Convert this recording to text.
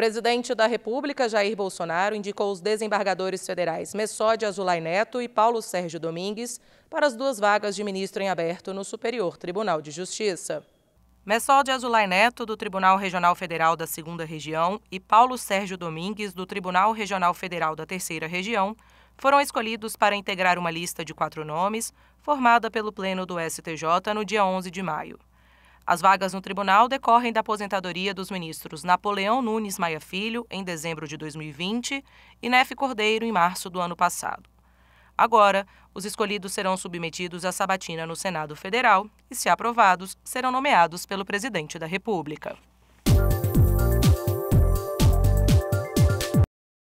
presidente da República, Jair Bolsonaro, indicou os desembargadores federais Messode Azulay Neto e Paulo Sérgio Domingues para as duas vagas de ministro em aberto no Superior Tribunal de Justiça. Messode Azulay Neto, do Tribunal Regional Federal da 2 Região, e Paulo Sérgio Domingues, do Tribunal Regional Federal da 3 Região, foram escolhidos para integrar uma lista de quatro nomes formada pelo Pleno do STJ no dia 11 de maio. As vagas no tribunal decorrem da aposentadoria dos ministros Napoleão Nunes Maia Filho, em dezembro de 2020, e Nefe Cordeiro, em março do ano passado. Agora, os escolhidos serão submetidos à sabatina no Senado Federal e, se aprovados, serão nomeados pelo presidente da República.